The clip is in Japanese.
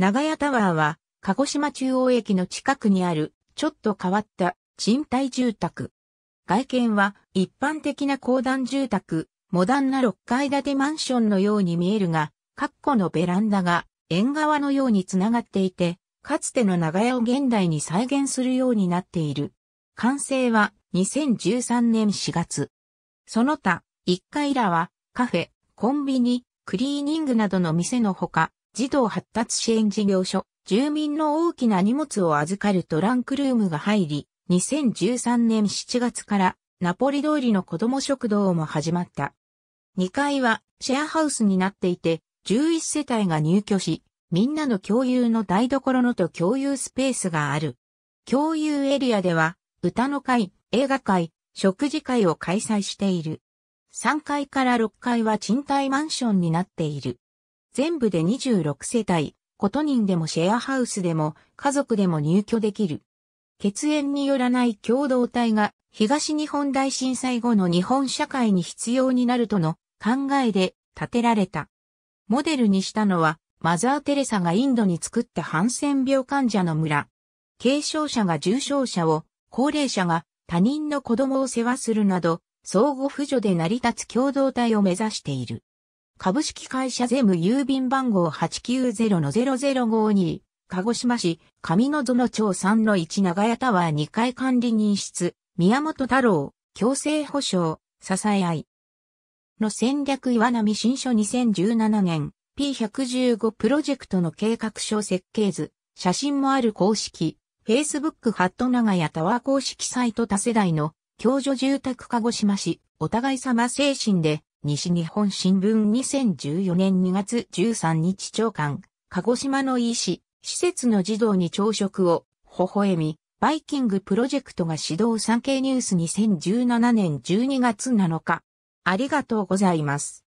長屋タワーは、鹿児島中央駅の近くにある、ちょっと変わった賃貸住宅。外見は一般的な公団住宅、モダンな6階建てマンションのように見えるが、括弧のベランダが縁側のようにつながっていて、かつての長屋を現代に再現するようになっている。完成は2013年4月。その他、1階らはカフェ、コンビニ、クリーニングなどの店のほか、児童発達支援事業所、住民の大きな荷物を預かるトランクルームが入り、2013年7月からナポリ通りの子供食堂も始まった。2階はシェアハウスになっていて、11世帯が入居し、みんなの共有の台所のと共有スペースがある。共有エリアでは、歌の会、映画会、食事会を開催している。3階から6階は賃貸マンションになっている。全部で26世帯、こと人でもシェアハウスでも家族でも入居できる。血縁によらない共同体が東日本大震災後の日本社会に必要になるとの考えで建てられた。モデルにしたのはマザー・テレサがインドに作ったハンセン病患者の村。軽症者が重症者を、高齢者が他人の子供を世話するなど、相互扶助で成り立つ共同体を目指している。株式会社ゼム郵便番号890-0052、鹿児島市、上野園町3-1長屋タワー2階管理人室、宮本太郎、強制保障、支え合い。の戦略岩波新書2017年、P115 プロジェクトの計画書設計図、写真もある公式、Facebook ハット長屋タワー公式サイト多世代の、共助住宅鹿児島市、お互い様精神で、西日本新聞2014年2月13日長官、鹿児島の医師、施設の児童に朝食を、微笑み、バイキングプロジェクトが指導産経ニュース2017年12月7日。ありがとうございます。